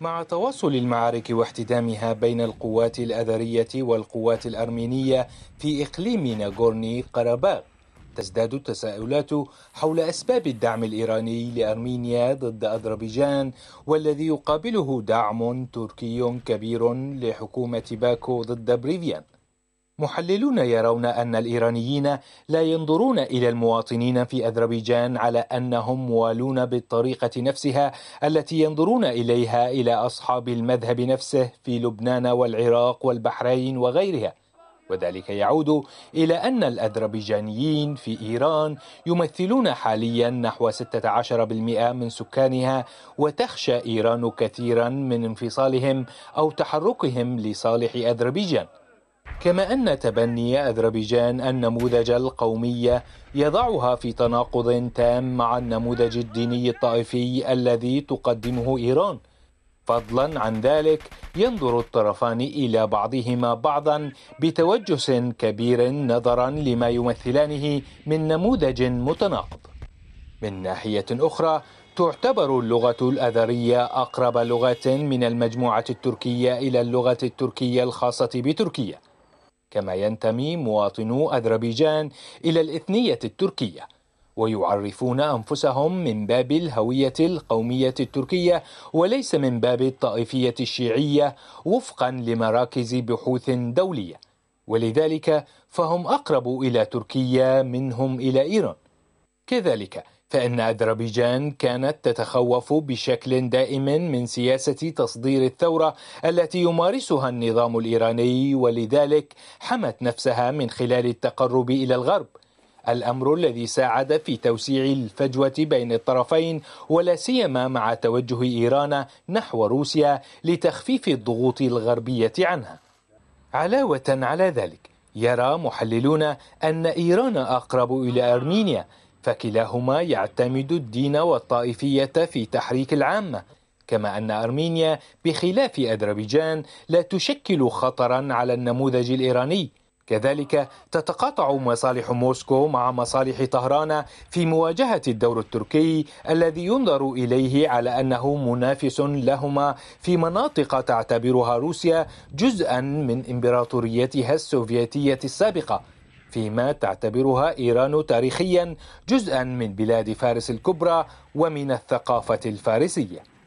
مع تواصل المعارك واحتدامها بين القوات الأذرية والقوات الأرمينية في إقليم ناغورني قرباغ تزداد التساؤلات حول أسباب الدعم الإيراني لأرمينيا ضد أذربيجان والذي يقابله دعم تركي كبير لحكومة باكو ضد بريفيان محللون يرون أن الإيرانيين لا ينظرون إلى المواطنين في أذربيجان على أنهم موالون بالطريقة نفسها التي ينظرون إليها إلى أصحاب المذهب نفسه في لبنان والعراق والبحرين وغيرها وذلك يعود إلى أن الأذربيجانيين في إيران يمثلون حاليا نحو 16% من سكانها وتخشى إيران كثيرا من انفصالهم أو تحركهم لصالح أذربيجان كما أن تبني أذربيجان النموذج القومية يضعها في تناقض تام مع النموذج الديني الطائفي الذي تقدمه إيران فضلا عن ذلك ينظر الطرفان الى بعضهما بعضا بتوجس كبير نظرا لما يمثلانه من نموذج متناقض من ناحيه اخرى تعتبر اللغه الاذريه اقرب لغة من المجموعه التركيه الى اللغه التركيه الخاصه بتركيا كما ينتمي مواطنو أذربيجان إلى الإثنية التركية ويعرفون أنفسهم من باب الهوية القومية التركية وليس من باب الطائفية الشيعية وفقا لمراكز بحوث دولية ولذلك فهم أقرب إلى تركيا منهم إلى إيران كذلك فإن أذربيجان كانت تتخوف بشكل دائم من سياسة تصدير الثورة التي يمارسها النظام الإيراني ولذلك حمت نفسها من خلال التقرب إلى الغرب الامر الذي ساعد في توسيع الفجوه بين الطرفين ولا سيما مع توجه ايران نحو روسيا لتخفيف الضغوط الغربيه عنها. علاوه على ذلك يرى محللون ان ايران اقرب الى ارمينيا فكلاهما يعتمد الدين والطائفية في تحريك العامة كما أن أرمينيا بخلاف أذربيجان لا تشكل خطرا على النموذج الإيراني كذلك تتقاطع مصالح موسكو مع مصالح طهران في مواجهة الدور التركي الذي ينظر إليه على أنه منافس لهما في مناطق تعتبرها روسيا جزءا من إمبراطوريتها السوفيتية السابقة فيما تعتبرها ايران تاريخيا جزءا من بلاد فارس الكبرى ومن الثقافه الفارسيه